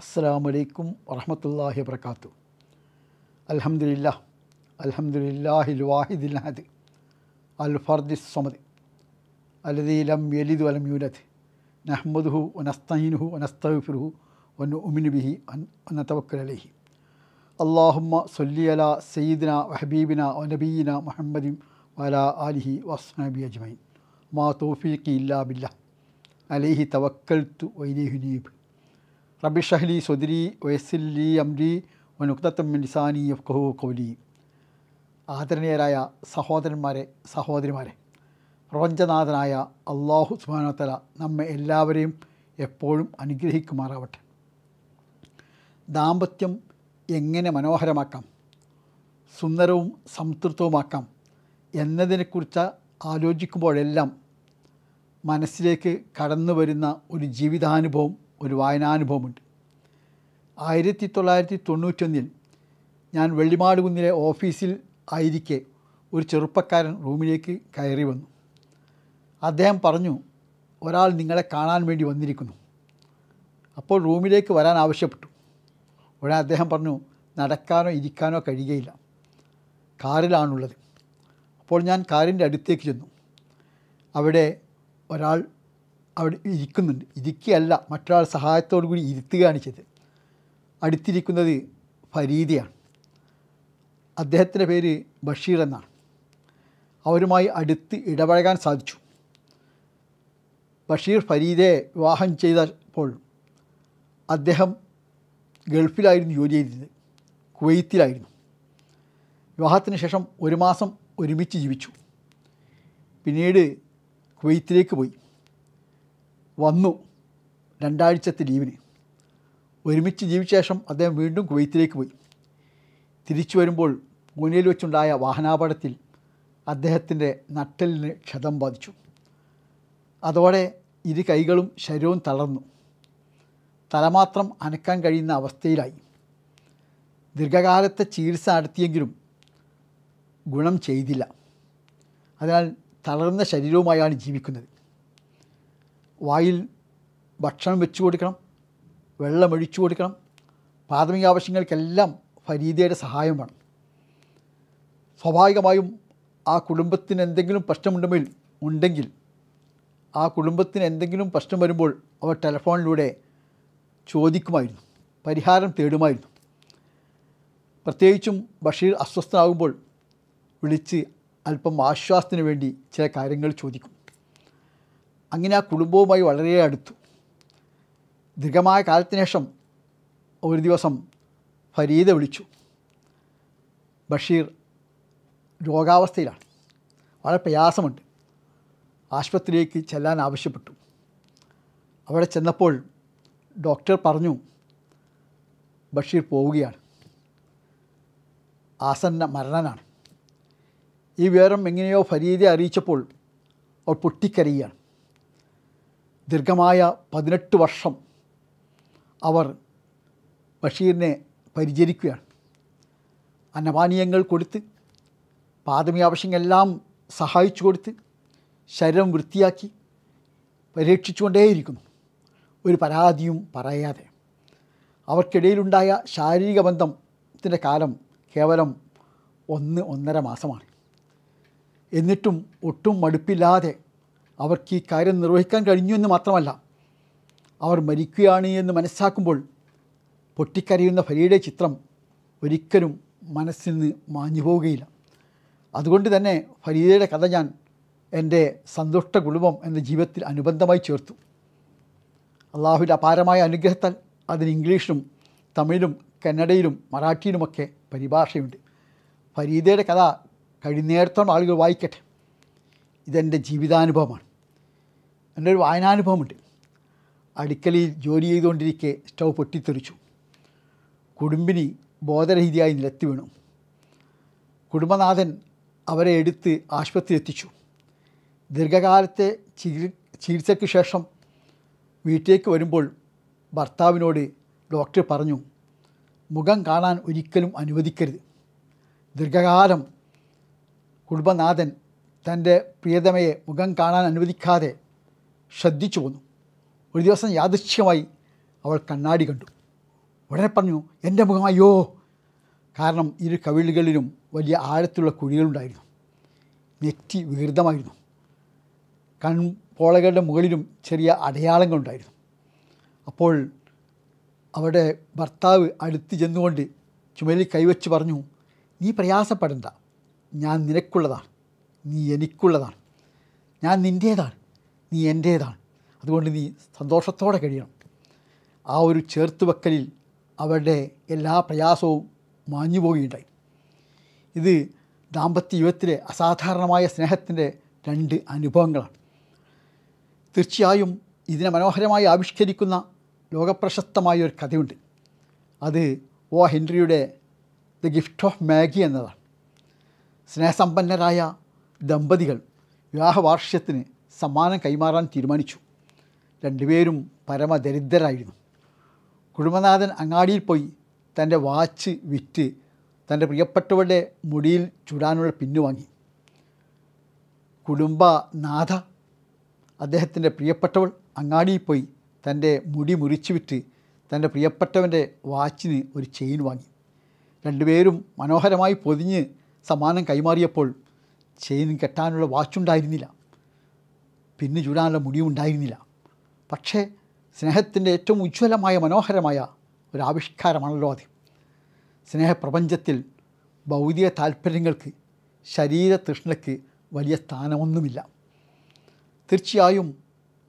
അസ്സാം വലൈക്കും വറഹമത്തല്ലാഹി വർക്കാത്തു അലഹമില്ല അലഹമുല്ലാഹിൽ വാഹിദിൽ ഹദ് അൽ ഫർദി സമദ് അലദി ലം യലിദ് വലം യൂലദ് നഹ്മദുഹു ഒനസ്തഹീനുഹു ഒനസ്തഫിറുഹു ഒൻ ഉമിനുബിഹി ഒനത്തവക്കലഹി അള്ളാഹുമ്മ സൊല്ലിയല സയ്യിദിന വഹബീബിന ഒനബീന മുഹമ്മദിൻ വല അലിഹി വസ്നബി അജ്മൈൻ മാ തോഫീഖി ഇല്ലാ ബില്ല അലൈഹി തവക്കൽത്തു വൈദേഹുനീബ് റബി ഷഹ്ലി സുദരി വയസ്സില്ലി അംരി വനുക്തത്തമ്മിൻ സാനി യഫ്ഖു കൗലി ആദരണീയരായ സഹോദരന്മാരെ സഹോദരിമാരെ പ്രപഞ്ചനാഥനായ അള്ളാഹു സുബാനോത്തല നമ്മെ എല്ലാവരെയും എപ്പോഴും അനുഗ്രഹിക്കുമാറാവട്ടെ ദാമ്പത്യം എങ്ങനെ മനോഹരമാക്കാം സുന്ദരവും സംതൃപ്തവുമാക്കാം എന്നതിനെക്കുറിച്ച് ആലോചിക്കുമ്പോഴെല്ലാം മനസ്സിലേക്ക് കടന്നു വരുന്ന ഒരു ജീവിതാനുഭവം ഒരു വായനാനുഭവമുണ്ട് ആയിരത്തി തൊള്ളായിരത്തി തൊണ്ണൂറ്റൊന്നിൽ ഞാൻ വെള്ളിമാട് കുന്നിലെ ഓഫീസിൽ ആയിരിക്കെ ഒരു ചെറുപ്പക്കാരൻ റൂമിലേക്ക് കയറി വന്നു അദ്ദേഹം പറഞ്ഞു ഒരാൾ നിങ്ങളെ കാണാൻ വേണ്ടി വന്നിരിക്കുന്നു അപ്പോൾ റൂമിലേക്ക് വരാൻ ആവശ്യപ്പെട്ടു ഉടനെ അദ്ദേഹം പറഞ്ഞു നടക്കാനോ ഇരിക്കാനോ കഴിയുകയില്ല കാറിലാണുള്ളത് അപ്പോൾ ഞാൻ കാറിൻ്റെ അടുത്തേക്ക് ചെന്നു അവിടെ ഒരാൾ അവിടെ ഇരിക്കുന്നുണ്ട് ഇരിക്കുകയല്ല മറ്റൊരാൾ സഹായത്തോടു കൂടി ഇരുത്തുകയാണ് ചെയ്തത് അടുത്തിരിക്കുന്നത് ഫരീദിയാണ് അദ്ദേഹത്തിൻ്റെ പേര് ബഷീർ എന്നാണ് അവരുമായി അടുത്ത് ഇടപഴകാൻ സാധിച്ചു ബഷീർ ഫരീദയെ വിവാഹം ചെയ്തപ്പോൾ അദ്ദേഹം ഗൾഫിലായിരുന്നു ജോലി ചെയ്തത് കുവൈത്തിലായിരുന്നു വിവാഹത്തിന് ശേഷം ഒരു മാസം ഒരുമിച്ച് ജീവിച്ചു പിന്നീട് കുവൈത്തിലേക്ക് പോയി വന്നു രണ്ടാഴ്ചത്തെ ലീവിന് ഒരുമിച്ച് ജീവിച്ച ശേഷം അദ്ദേഹം വീണ്ടും കുവൈത്തിലേക്ക് പോയി തിരിച്ചു വരുമ്പോൾ പൂനെയിൽ വെച്ചുണ്ടായ വാഹനാപകടത്തിൽ അദ്ദേഹത്തിൻ്റെ നട്ടലിന് ക്ഷതം ബാധിച്ചു അതോടെ ഇരു കൈകളും ശരീരവും തളർന്നു തലമാത്രം അനക്കാൻ കഴിയുന്ന അവസ്ഥയിലായി ദീർഘകാലത്തെ ചികിത്സ നടത്തിയെങ്കിലും ഗുണം ചെയ്തില്ല അതിനാൽ തളർന്ന ശരീരവുമായാണ് ജീവിക്കുന്നത് വായിൽ ഭക്ഷണം വെച്ചു കൊടുക്കണം വെള്ളം ഒഴിച്ചു കൊടുക്കണം പ്രാഥമിക ആവശ്യങ്ങൾക്കെല്ലാം ഫരീദയുടെ സഹായം വേണം സ്വാഭാവികമായും ആ കുടുംബത്തിന് എന്തെങ്കിലും പ്രശ്നമുണ്ടെങ്കിൽ ഉണ്ടെങ്കിൽ ആ കുടുംബത്തിന് എന്തെങ്കിലും പ്രശ്നം വരുമ്പോൾ അവർ ടെലഫോണിലൂടെ ചോദിക്കുമായിരുന്നു പരിഹാരം തേടുമായിരുന്നു പ്രത്യേകിച്ചും ബഷീർ അസ്വസ്ഥനാകുമ്പോൾ വിളിച്ച് അല്പം ആശ്വാസത്തിന് വേണ്ടി ചില കാര്യങ്ങൾ ചോദിക്കും അങ്ങനെ ആ കുടുംബവുമായി വളരെ അടുത്തു ദീർഘമായ കാലത്തിന് ശേഷം ഒരു ദിവസം ഫരീദ വിളിച്ചു ബഷീർ രോഗാവസ്ഥയിലാണ് വളരെ പ്രയാസമുണ്ട് ആശുപത്രിയിലേക്ക് ചെല്ലാൻ ആവശ്യപ്പെട്ടു അവിടെ ചെന്നപ്പോൾ ഡോക്ടർ പറഞ്ഞു ബഷീർ പോവുകയാണ് ആസന്ന മരണനാണ് ഈ വിവരം എങ്ങനെയോ ഫരീദെ അറിയിച്ചപ്പോൾ അവൾ പൊട്ടിക്കരയുകയാണ് ദീർഘമായ പതിനെട്ട് വർഷം അവർ ബഷീറിനെ പരിചരിക്കുകയാണ് അന്നപാനീയങ്ങൾ കൊടുത്ത് ആവശ്യങ്ങളെല്ലാം സഹായിച്ചു കൊടുത്ത് ശരീരം വൃത്തിയാക്കി പരീക്ഷിച്ചുകൊണ്ടേയിരിക്കുന്നു ഒരു പരാതിയും പറയാതെ അവർക്കിടയിലുണ്ടായ ശാരീരിക ബന്ധത്തിൻ്റെ കാലം കേവലം ഒന്ന് ഒന്നര മാസമാണ് എന്നിട്ടും ഒട്ടും മടുപ്പില്ലാതെ അവർക്ക് ഈ കാര്യം നിർവഹിക്കാൻ കഴിഞ്ഞു എന്ന് മാത്രമല്ല അവർ മരിക്കുകയാണ് എന്ന് മനസ്സാക്കുമ്പോൾ പൊട്ടിക്കരയുന്ന ഫലിയുടെ ചിത്രം ഒരിക്കലും മനസ്സിൽ നിന്ന് മാഞ്ഞു പോവുകയില്ല അതുകൊണ്ട് തന്നെ ഫരീദയുടെ കഥ ഞാൻ എൻ്റെ സന്തുഷ്ട കുടുംബം എന്ന ജീവിതത്തിൽ അനുബന്ധമായി ചേർത്തു അള്ളാഹുവിൻ്റെ അപാരമായ അനുഗ്രഹത്താൽ അതിന് ഇംഗ്ലീഷിലും തമിഴിലും കന്നഡയിലും മറാഠിയിലുമൊക്കെ പരിഭാഷയുണ്ട് ഫരീദയുടെ കഥ കഴിഞ്ഞേരത്തോളം ആളുകൾ വായിക്കട്ടെ ഇതെൻ്റെ ജീവിതാനുഭവമാണ് എൻ്റെ ഒരു വായനാനുഭവമുണ്ട് അടുക്കളയിൽ ജോലി ചെയ്തുകൊണ്ടിരിക്കെ സ്റ്റൗ പൊട്ടിത്തെറിച്ചു കുടുംബിനി ബോധരഹിതയായി നിലത്തി വീണു കുടുംബനാഥൻ അവരെ എടുത്ത് ആശുപത്രിയിൽ എത്തിച്ചു ദീർഘകാലത്തെ ചികിത്സയ്ക്ക് ശേഷം വീട്ടിലേക്ക് വരുമ്പോൾ ഭർത്താവിനോട് ഡോക്ടർ പറഞ്ഞു മുഖം കാണാൻ ഒരിക്കലും അനുവദിക്കരുത് ദീർഘകാലം കുടുംബനാഥൻ തൻ്റെ പ്രിയതമയെ മുഖം കാണാൻ അനുവദിക്കാതെ ശ്രദ്ധിച്ചു പോന്നു ഒരു ദിവസം യാദൃശ്യമായി അവൾ കണ്ണാടി കണ്ടു ഉടനെ പറഞ്ഞു എൻ്റെ മുഖം അയ്യോ കാരണം ഇരു കവിളുകളിലും വലിയ ആഴത്തിലുള്ള കുഴികളുണ്ടായിരുന്നു നെറ്റി വികൃതമായിരുന്നു കൺപോളകളുടെ മുകളിലും ചെറിയ അടയാളങ്ങളുണ്ടായിരുന്നു അപ്പോൾ അവരുടെ ഭർത്താവ് അടുത്ത് ചെന്നുകൊണ്ട് ചുമലിൽ കൈവച്ച് പറഞ്ഞു നീ പ്രയാസപ്പെടണ്ട ഞാൻ നിനക്കുള്ളതാണ് നീ എനിക്കുള്ളതാണ് ഞാൻ നിൻ്റേതാണ് നീ എൻ്റേതാണ് അതുകൊണ്ട് നീ സന്തോഷത്തോടെ കഴിയണം ആ ഒരു വെക്കലിൽ അവരുടെ എല്ലാ പ്രയാസവും മാഞ്ഞു പോവുകയുണ്ടായി ഇത് ദാമ്പത്യ യുഗത്തിലെ അസാധാരണമായ സ്നേഹത്തിൻ്റെ രണ്ട് അനുഭവങ്ങളാണ് തീർച്ചയായും ഇതിനെ മനോഹരമായി ആവിഷ്കരിക്കുന്ന ലോകപ്രശസ്തമായ ഒരു കഥയുണ്ട് അത് ഓ ഹെൻറിയുടെ ദ ഗിഫ്റ്റ് ഓഫ് മാഗി എന്നതാണ് സ്നേഹസമ്പന്നരായ ദമ്പതികൾ വിവാഹവാർഷ്യത്തിന് സമ്മാനം കൈമാറാൻ തീരുമാനിച്ചു രണ്ടുപേരും പരമദരിദ്രരായിരുന്നു കുടുംബനാഥൻ അങ്ങാടിയിൽ പോയി തൻ്റെ വാച്ച് വിറ്റ് തൻ്റെ പ്രിയപ്പെട്ടവരുടെ മുടിയിൽ ചുടാനുള്ള പിന്നു വാങ്ങി കുടുംബനാഥ അദ്ദേഹത്തിൻ്റെ പ്രിയപ്പെട്ടവൾ അങ്ങാടിയിൽ പോയി തൻ്റെ മുടി മുറിച്ചു വിറ്റ് തൻ്റെ പ്രിയപ്പെട്ടവൻ്റെ വാച്ചിന് ഒരു ചെയിൻ വാങ്ങി രണ്ടുപേരും മനോഹരമായി പൊതിഞ്ഞ് സമ്മാനം കൈമാറിയപ്പോൾ ചെയിൻ കെട്ടാനുള്ള വാച്ചുണ്ടായിരുന്നില്ല പിന്നെ ചൂടാനുള്ള ഉണ്ടായിരുന്നില്ല പക്ഷേ സ്നേഹത്തിൻ്റെ ഏറ്റവും ഉജ്ജ്വലമായ മനോഹരമായ ഒരു ആവിഷ്കാരമാണല്ലോ അത് സ്നേഹപ്രപഞ്ചത്തിൽ ഭൗതിക താല്പര്യങ്ങൾക്ക് ശരീരതൃഷ്ണയ്ക്ക് വലിയ സ്ഥാനമൊന്നുമില്ല തീർച്ചയായും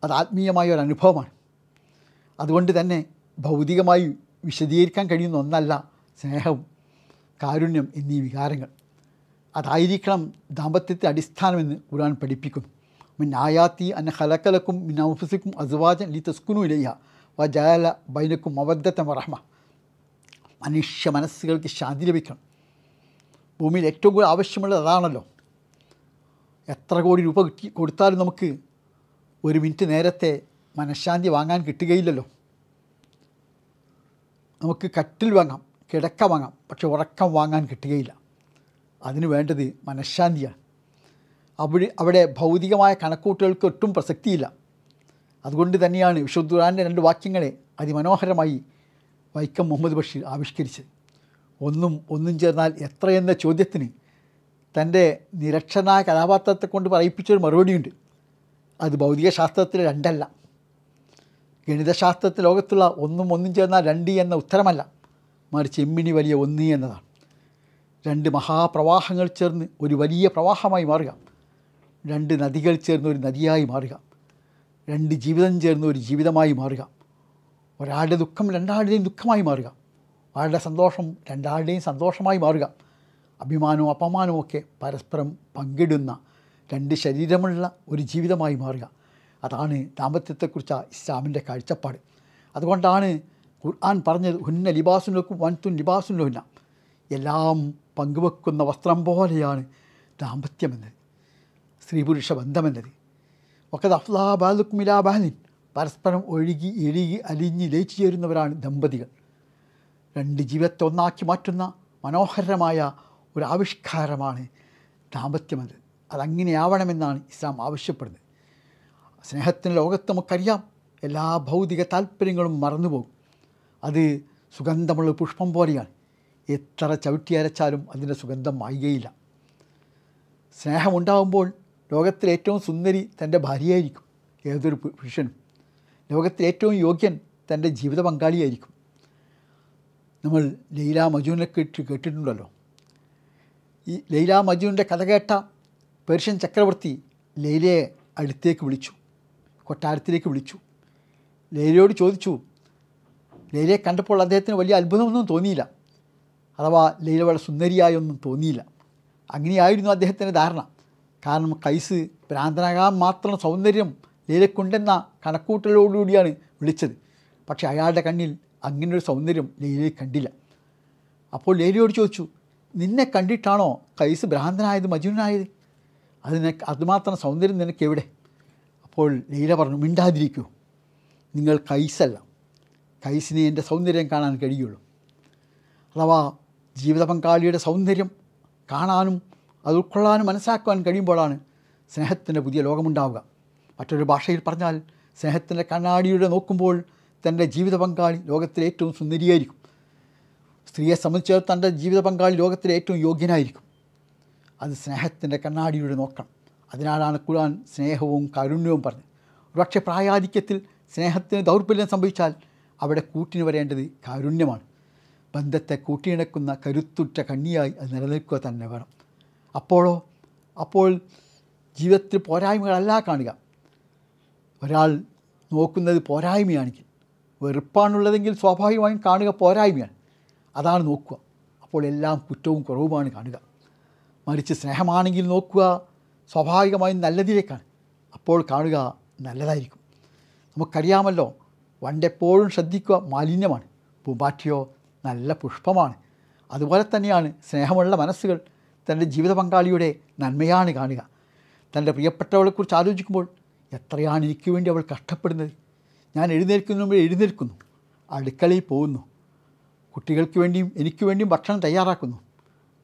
അത് ആത്മീയമായ ഒരു അനുഭവമാണ് അതുകൊണ്ട് തന്നെ ഭൗതികമായി വിശദീകരിക്കാൻ കഴിയുന്ന ഒന്നല്ല സ്നേഹവും കാരുണ്യം എന്നീ വികാരങ്ങൾ അതായിരിക്കണം ദാമ്പത്യത്തെ അടിസ്ഥാനമെന്ന് ഖുർആൻ പഠിപ്പിക്കുന്നു മിൻ ആയാത്തി അൻ ഹലക്കലക്കും മിൻ ഔഫിസിക്കും അസുവാജൻ ലി തസ്കുനു ഇലയ്യ വ ജയല ബൈനക്കും അവദ്ധത്തം മറഹ്മ മനുഷ്യ മനസ്സുകൾക്ക് ശാന്തി ലഭിക്കണം ഭൂമിയിൽ ഏറ്റവും കൂടുതൽ ആവശ്യമുള്ളത് അതാണല്ലോ എത്ര കോടി രൂപ കിട്ടി കൊടുത്താലും നമുക്ക് ഒരു മിനിറ്റ് നേരത്തെ മനഃശാന്തി വാങ്ങാൻ കിട്ടുകയില്ലല്ലോ നമുക്ക് കട്ടിൽ വാങ്ങാം കിടക്ക വാങ്ങാം പക്ഷെ ഉറക്കം വാങ്ങാൻ കിട്ടുകയില്ല അതിന് വേണ്ടത് മനഃശാന്തിയാണ് അവിടെ അവിടെ ഭൗതികമായ കണക്കൂട്ടുകൾക്ക് ഒട്ടും പ്രസക്തിയില്ല അതുകൊണ്ട് തന്നെയാണ് വിശുദ്ധ ഖുറാൻ്റെ രണ്ട് വാക്യങ്ങളെ അതിമനോഹരമായി വൈക്കം മുഹമ്മദ് ബഷീർ ആവിഷ്കരിച്ചത് ഒന്നും ഒന്നും ചേർന്നാൽ എത്രയെന്ന ചോദ്യത്തിന് തൻ്റെ നിരക്ഷനായ കഥാപാത്രത്തെ കൊണ്ട് പറയിപ്പിച്ചൊരു മറുപടിയുണ്ട് അത് ഭൗതികശാസ്ത്രത്തിൽ രണ്ടല്ല ഗണിതശാസ്ത്രത്തിൽ ലോകത്തുള്ള ഒന്നും ഒന്നും ചേർന്നാൽ രണ്ട് എന്ന ഉത്തരമല്ല മറിച്ച് എമ്മിണി വലിയ ഒന്ന് എന്നതാണ് രണ്ട് മഹാപ്രവാഹങ്ങൾ ചേർന്ന് ഒരു വലിയ പ്രവാഹമായി മാറുക രണ്ട് നദികൾ ചേർന്ന ഒരു നദിയായി മാറുക രണ്ട് ജീവിതം ചേർന്ന ഒരു ജീവിതമായി മാറുക ഒരാളുടെ ദുഃഖം രണ്ടാളുടെയും ദുഃഖമായി മാറുക ആളുടെ സന്തോഷം രണ്ടാളുടെയും സന്തോഷമായി മാറുക അഭിമാനവും അപമാനവും ഒക്കെ പരസ്പരം പങ്കിടുന്ന രണ്ട് ശരീരമുള്ള ഒരു ജീവിതമായി മാറുക അതാണ് ദാമ്പത്യത്തെക്കുറിച്ച ഇസ്ലാമിൻ്റെ കാഴ്ചപ്പാട് അതുകൊണ്ടാണ് ഖുർആൻ പറഞ്ഞത് ഹുന്ന ലിബാസുനക്കും വൻതുൻ ലിബാസുനഹുന്ന എല്ലാം പങ്കുവെക്കുന്ന വസ്ത്രം പോലെയാണ് ദാമ്പത്യമെന്നത് സ്ത്രീ പുരുഷ ബന്ധമെന്നത് ഒക്കെ അഫ്ലാ ബാലുക്മിലാ ബാലിൻ പരസ്പരം ഒഴുകി എഴുകി അലിഞ്ഞ് ലയിച്ചു ചേരുന്നവരാണ് ദമ്പതികൾ രണ്ട് ജീവിതത്തെ ഒന്നാക്കി മാറ്റുന്ന മനോഹരമായ ഒരു ആവിഷ്കാരമാണ് ദാമ്പത്യമെന്നത് അതങ്ങനെയാവണമെന്നാണ് ഇസ്ലാം ആവശ്യപ്പെടുന്നത് സ്നേഹത്തിന് ലോകത്ത് നമുക്കറിയാം എല്ലാ ഭൗതിക താല്പര്യങ്ങളും മറന്നുപോകും അത് സുഗന്ധമുള്ള പുഷ്പം പോലെയാണ് എത്ര അരച്ചാലും അതിൻ്റെ സുഗന്ധം മായുകയില്ല സ്നേഹമുണ്ടാകുമ്പോൾ ലോകത്തിലെ ഏറ്റവും സുന്ദരി തൻ്റെ ഭാര്യയായിരിക്കും ഏതൊരു പുരുഷനും ലോകത്തിലെ ഏറ്റവും യോഗ്യൻ തൻ്റെ ജീവിത പങ്കാളിയായിരിക്കും നമ്മൾ ലൈല മജുവിനെ കേട്ട് കേട്ടിട്ടുണ്ടല്ലോ ഈ ലൈല മജുവിൻ്റെ കഥ കേട്ട പേർഷ്യൻ ചക്രവർത്തി ലൈലയെ അടുത്തേക്ക് വിളിച്ചു കൊട്ടാരത്തിലേക്ക് വിളിച്ചു ലൈലയോട് ചോദിച്ചു ലൈലയെ കണ്ടപ്പോൾ അദ്ദേഹത്തിന് വലിയ അത്ഭുതമൊന്നും തോന്നിയില്ല അഥവാ ലൈല വളരെ സുന്ദരിയായൊന്നും തോന്നിയില്ല അങ്ങനെയായിരുന്നു അദ്ദേഹത്തിൻ്റെ ധാരണ കാരണം കൈസ് ഭ്രാന്തനാകാൻ മാത്രം സൗന്ദര്യം ലീലക്കുണ്ടെന്ന കണക്കൂട്ടലോടുകൂടിയാണ് വിളിച്ചത് പക്ഷേ അയാളുടെ കണ്ണിൽ അങ്ങനൊരു സൗന്ദര്യം ലീലയിൽ കണ്ടില്ല അപ്പോൾ ലേലിയോട് ചോദിച്ചു നിന്നെ കണ്ടിട്ടാണോ കൈസ് ഭ്രാന്തനായത് മജുനായത് അതിനെ അതുമാത്രം സൗന്ദര്യം നിനക്ക് എവിടെ അപ്പോൾ ലീല പറഞ്ഞു മിണ്ടാതിരിക്കൂ നിങ്ങൾ കൈസല്ല കൈസിനെ എൻ്റെ സൗന്ദര്യം കാണാൻ കഴിയുള്ളൂ അഥവാ ജീവിത പങ്കാളിയുടെ സൗന്ദര്യം കാണാനും അത് ഉൾക്കൊള്ളാനും മനസ്സാക്കുവാൻ കഴിയുമ്പോഴാണ് സ്നേഹത്തിൻ്റെ പുതിയ ലോകമുണ്ടാവുക മറ്റൊരു ഭാഷയിൽ പറഞ്ഞാൽ സ്നേഹത്തിൻ്റെ കണ്ണാടിയുടെ നോക്കുമ്പോൾ തൻ്റെ ജീവിത പങ്കാളി ലോകത്തിലെ ഏറ്റവും സുന്ദരിയായിരിക്കും സ്ത്രീയെ സംബന്ധിച്ച് തൻ്റെ ജീവിത പങ്കാളി ലോകത്തിലെ ഏറ്റവും യോഗ്യനായിരിക്കും അത് സ്നേഹത്തിൻ്റെ കണ്ണാടിയുടെ നോക്കണം അതിനാലാണ് ഖുർആൻ സ്നേഹവും കാരുണ്യവും പറഞ്ഞു ഒരുപക്ഷെ പ്രായാധിക്യത്തിൽ സ്നേഹത്തിന് ദൗർബല്യം സംഭവിച്ചാൽ അവിടെ കൂട്ടിന് വരേണ്ടത് കാരുണ്യമാണ് ബന്ധത്തെ കൂട്ടിയിണക്കുന്ന കരുത്തുറ്റ കണ്ണിയായി അത് നിലനിൽക്കുക തന്നെ വേണം അപ്പോഴോ അപ്പോൾ ജീവിതത്തിൽ പോരായ്മകളല്ല കാണുക ഒരാൾ നോക്കുന്നത് പോരായ്മയാണെങ്കിൽ വെറുപ്പാണുള്ളതെങ്കിൽ സ്വാഭാവികമായും കാണുക പോരായ്മയാണ് അതാണ് നോക്കുക അപ്പോൾ എല്ലാം കുറ്റവും കുറവുമാണ് കാണുക മറിച്ച് സ്നേഹമാണെങ്കിൽ നോക്കുക സ്വാഭാവികമായും നല്ലതിലേക്കാണ് അപ്പോൾ കാണുക നല്ലതായിരിക്കും നമുക്കറിയാമല്ലോ വണ്ടെപ്പോഴും ശ്രദ്ധിക്കുക മാലിന്യമാണ് പൂമ്പാറ്റിയോ നല്ല പുഷ്പമാണ് അതുപോലെ തന്നെയാണ് സ്നേഹമുള്ള മനസ്സുകൾ തൻ്റെ ജീവിത പങ്കാളിയുടെ നന്മയാണ് കാണുക തൻ്റെ പ്രിയപ്പെട്ടവളെക്കുറിച്ച് ആലോചിക്കുമ്പോൾ എത്രയാണ് എനിക്ക് വേണ്ടി അവൾ കഷ്ടപ്പെടുന്നത് ഞാൻ എഴുന്നേൽക്കുന്ന മുമ്പ് എഴുന്നേൽക്കുന്നു അടുക്കളയിൽ പോകുന്നു കുട്ടികൾക്ക് വേണ്ടിയും എനിക്ക് വേണ്ടിയും ഭക്ഷണം തയ്യാറാക്കുന്നു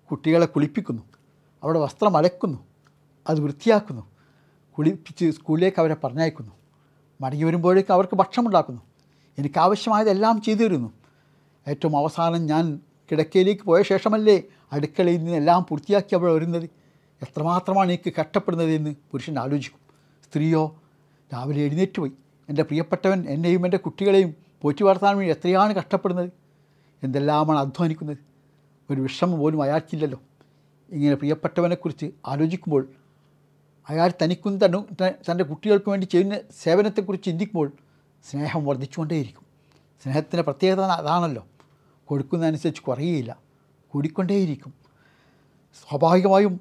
കുട്ടികളെ കുളിപ്പിക്കുന്നു അവിടെ വസ്ത്രം അലക്കുന്നു അത് വൃത്തിയാക്കുന്നു കുളിപ്പിച്ച് സ്കൂളിലേക്ക് അവരെ പറഞ്ഞയക്കുന്നു മടങ്ങി വരുമ്പോഴേക്കും അവർക്ക് ഭക്ഷണം എനിക്ക് ആവശ്യമായതെല്ലാം ചെയ്തു തരുന്നു ഏറ്റവും അവസാനം ഞാൻ കിടക്കയിലേക്ക് പോയ ശേഷമല്ലേ അടുക്കളയിൽ നിന്നെല്ലാം പൂർത്തിയാക്കി അവൾ വരുന്നത് എത്രമാത്രമാണ് എനിക്ക് കഷ്ടപ്പെടുന്നത് എന്ന് പുരുഷൻ ആലോചിക്കും സ്ത്രീയോ രാവിലെ എഴുന്നേറ്റ് പോയി എൻ്റെ പ്രിയപ്പെട്ടവൻ എന്നെയും എൻ്റെ കുട്ടികളെയും പോറ്റി വളർത്താൻ വേണ്ടി എത്രയാണ് കഷ്ടപ്പെടുന്നത് എന്തെല്ലാമാണ് അധ്വാനിക്കുന്നത് ഒരു വിഷമം പോലും അയാൾക്കില്ലല്ലോ ഇങ്ങനെ പ്രിയപ്പെട്ടവനെക്കുറിച്ച് ആലോചിക്കുമ്പോൾ അയാൾ തനിക്കും തന്നു തൻ്റെ കുട്ടികൾക്ക് വേണ്ടി ചെയ്യുന്ന സേവനത്തെക്കുറിച്ച് ചിന്തിക്കുമ്പോൾ സ്നേഹം വർദ്ധിച്ചുകൊണ്ടേയിരിക്കും സ്നേഹത്തിൻ്റെ പ്രത്യേകത അതാണല്ലോ കൊടുക്കുന്നതനുസരിച്ച് കുറയുകയില്ല കൂടിക്കൊണ്ടേയിരിക്കും സ്വാഭാവികമായും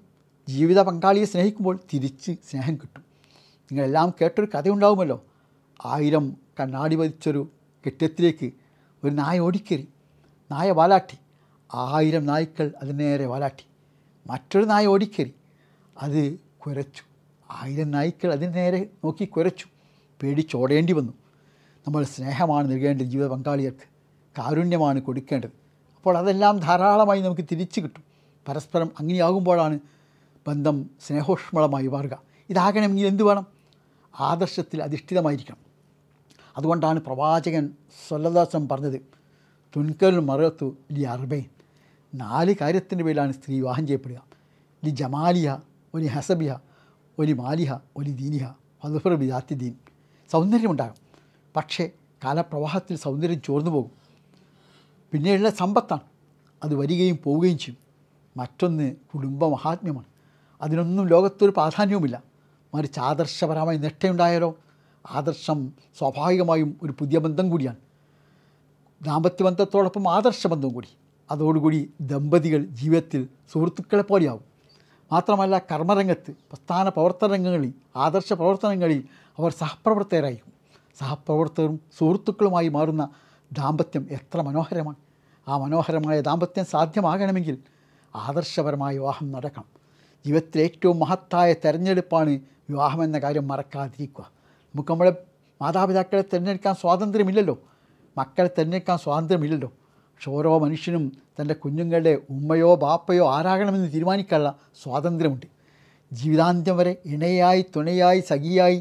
ജീവിത പങ്കാളിയെ സ്നേഹിക്കുമ്പോൾ തിരിച്ച് സ്നേഹം കിട്ടും നിങ്ങളെല്ലാം കേട്ടൊരു കഥയുണ്ടാവുമല്ലോ ആയിരം കണ്ണാടി പതിച്ചൊരു കെട്ടിടത്തിലേക്ക് ഒരു നായ ഓടിക്കേറി നായ വാലാട്ടി ആയിരം നായ്ക്കൾ അതിനേരെ വാലാട്ടി മറ്റൊരു നായ ഓടിക്കേറി അത് കുരച്ചു ആയിരം നായ്ക്കൾ അതിന് നേരെ നോക്കി കുരച്ചു പേടിച്ചോടേണ്ടി വന്നു നമ്മൾ സ്നേഹമാണ് നൽകേണ്ടത് ജീവിത പങ്കാളികൾക്ക് കാരുണ്യമാണ് കൊടുക്കേണ്ടത് അപ്പോൾ അതെല്ലാം ധാരാളമായി നമുക്ക് തിരിച്ചു കിട്ടും പരസ്പരം അങ്ങനെയാകുമ്പോഴാണ് ബന്ധം സ്നേഹോഷ്മളമായി മാറുക ഇതാകണമെങ്കിൽ എന്ത് വേണം ആദർശത്തിൽ അധിഷ്ഠിതമായിരിക്കണം അതുകൊണ്ടാണ് പ്രവാചകൻ സ്വല്ലദാസം പറഞ്ഞത് തുൻകൽ മറത്തു ലി അർബൈൻ നാല് കാര്യത്തിൻ്റെ പേരിലാണ് സ്ത്രീ വിവാഹം ചെയ്യപ്പെടുക ലി ജമാലിയ ഒരു ഹസബിയ ഒരു മാലിഹ ഒരു ദീനിഹ വധുഫർ ബിദാത്തി ദീൻ സൗന്ദര്യമുണ്ടാകും പക്ഷേ കാലപ്രവാഹത്തിൽ സൗന്ദര്യം ചോർന്നു പോകും പിന്നെയുള്ള സമ്പത്താണ് അത് വരികയും പോവുകയും ചെയ്യും മറ്റൊന്ന് കുടുംബമഹാത്മ്യമാണ് അതിനൊന്നും ലോകത്തൊരു പ്രാധാന്യവുമില്ല മറിച്ച് ആദർശപരമായി നിഷ്ഠയുണ്ടായാലോ ആദർശം സ്വാഭാവികമായും ഒരു പുതിയ ബന്ധം കൂടിയാണ് ദാമ്പത്യബന്ധത്തോടൊപ്പം ബന്ധത്തോടൊപ്പം ആദർശ ബന്ധം കൂടി അതോടുകൂടി ദമ്പതികൾ ജീവിതത്തിൽ സുഹൃത്തുക്കളെ പോലെയാവും മാത്രമല്ല കർമ്മരംഗത്ത് പ്രസ്ഥാന പ്രവർത്തനങ്ങളിൽ ആദർശ പ്രവർത്തനങ്ങളിൽ അവർ സഹപ്രവർത്തകരായിരിക്കും സഹപ്രവർത്തകരും സുഹൃത്തുക്കളുമായി മാറുന്ന ദാമ്പത്യം എത്ര മനോഹരമാണ് ആ മനോഹരമായ ദാമ്പത്യം സാധ്യമാകണമെങ്കിൽ ആദർശപരമായ വിവാഹം നടക്കണം ജീവിതത്തിലെ ഏറ്റവും മഹത്തായ തിരഞ്ഞെടുപ്പാണ് വിവാഹമെന്ന കാര്യം മറക്കാതിരിക്കുക നമുക്ക് നമ്മുടെ മാതാപിതാക്കളെ തിരഞ്ഞെടുക്കാൻ സ്വാതന്ത്ര്യമില്ലല്ലോ മക്കളെ തിരഞ്ഞെടുക്കാൻ സ്വാതന്ത്ര്യമില്ലല്ലോ പക്ഷെ ഓരോ മനുഷ്യനും തൻ്റെ കുഞ്ഞുങ്ങളുടെ ഉമ്മയോ ബാപ്പയോ ആരാകണമെന്ന് തീരുമാനിക്കാനുള്ള സ്വാതന്ത്ര്യമുണ്ട് ജീവിതാന്ത്യം വരെ ഇണയായി തുണയായി സഖിയായി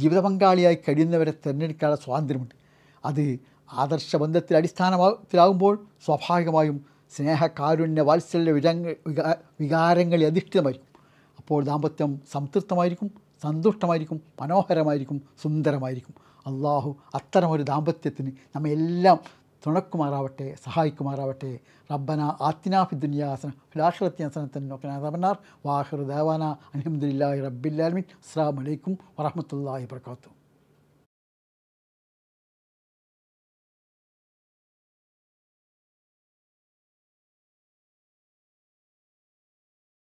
ജീവിത പങ്കാളിയായി കഴിയുന്നവരെ തിരഞ്ഞെടുക്കാനുള്ള സ്വാതന്ത്ര്യമുണ്ട് അത് ആദർശബന്ധത്തിൽ അടിസ്ഥാനത്തിലാകുമ്പോൾ സ്വാഭാവികമായും സ്നേഹകാരുണ്യ വാത്സല്യ വിരങ്ങ വികാരങ്ങളിൽ അധിഷ്ഠിതമായിരിക്കും അപ്പോൾ ദാമ്പത്യം സംതൃപ്തമായിരിക്കും സന്തുഷ്ടമായിരിക്കും മനോഹരമായിരിക്കും സുന്ദരമായിരിക്കും അള്ളാഹു അത്തരമൊരു ദാമ്പത്യത്തിന് നമ്മെല്ലാം തുണക്കുമാറാവട്ടെ സഹായിക്കുമാറാവട്ടെ റബ്ബന ആത്തിനാഫി ദുനിയാസന ഫിലാഷറത്തി അസനത്തിനൊക്കെ റബനാർ വാഹിർ ദേവാന അലഹമുല്ലാ റബ്ബില്ലാലമിൻ അസ്സാം വലൈക്കും വറഹമത്തല്ലാഹി വർക്കാത്തു